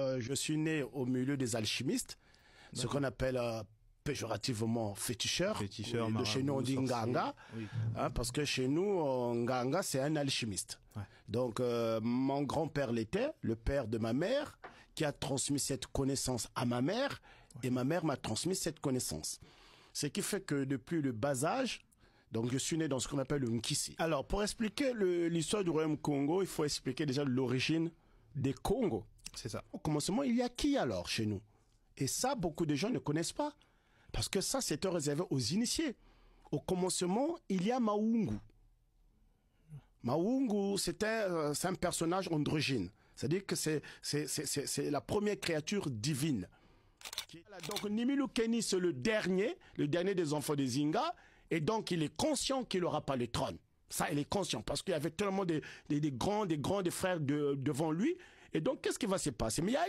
Euh, je suis né au milieu des alchimistes, ce qu'on appelle euh, péjorativement féticheur. de chez nous on dit nganga, hein, parce que chez nous euh, nganga c'est un alchimiste. Donc mon grand-père l'était, le père de ma mère, qui a transmis cette connaissance à ma mère, et ma mère m'a transmis cette connaissance. Ce qui fait que depuis le bas âge, donc je suis né dans ce qu'on appelle le Nkisi. Alors pour expliquer l'histoire du royaume Congo, il faut expliquer déjà l'origine des Congos ça. Au commencement, il y a qui alors chez nous Et ça, beaucoup de gens ne connaissent pas. Parce que ça, c'était réservé aux initiés. Au commencement, il y a Maungu. Maungu, euh, c'est un personnage androgyne. C'est-à-dire que c'est la première créature divine. Donc Nimilu Keni, c'est le dernier, le dernier des enfants des Zinga. Et donc, il est conscient qu'il n'aura pas le trône. Ça, il est conscient parce qu'il y avait tellement de, grands, des grands, frères devant lui. Et donc, qu'est-ce qui va se passer Mais il y a